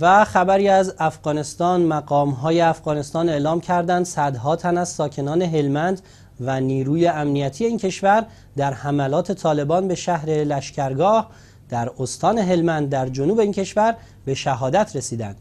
و خبری از افغانستان مقام های افغانستان اعلام کردند صدها تن از ساکنان هلمند و نیروی امنیتی این کشور در حملات طالبان به شهر لشکرگاه در استان هلمند در جنوب این کشور به شهادت رسیدند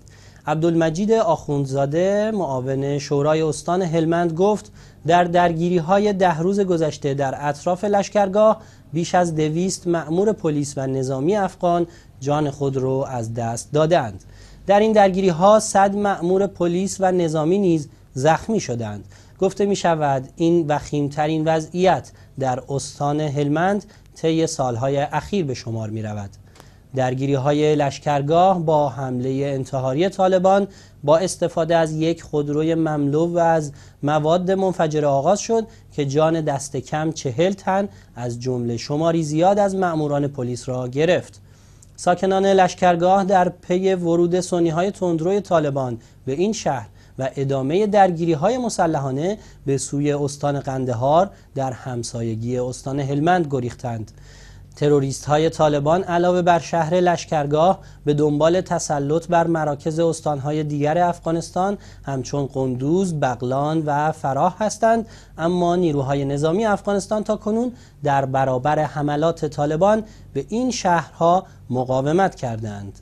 عبدالمجید آخوندزاده معاون شورای استان هلمند گفت در درگیری های ده روز گذشته در اطراف لشکرگاه بیش از دویست معمور پلیس و نظامی افغان جان خود را از دست دادند در این درگیری ها صد مأمور پلیس و نظامی نیز زخمی شدند گفته می شود این وخیمترین وضعیت در استان هلمند طی سالهای اخیر به شمار می رود درگیری های لشکرگاه با حمله انتحاری طالبان با استفاده از یک خودروی مملو و از مواد منفجره آغاز شد که جان دست کم چهل تن از جمله شماری زیاد از مأموران پلیس را گرفت ساکنان لشکرگاه در پی ورود سنی های تندروی طالبان به این شهر و ادامه درگیری های مسلحانه به سوی استان قندهار در همسایگی استان هلمند گریختند تروریست های طالبان علاوه بر شهر لشکرگاه به دنبال تسلط بر مراکز استانهای دیگر افغانستان همچون قندوز، بغلان و فراه هستند اما نیروهای نظامی افغانستان تا کنون در برابر حملات طالبان به این شهرها مقاومت کردند.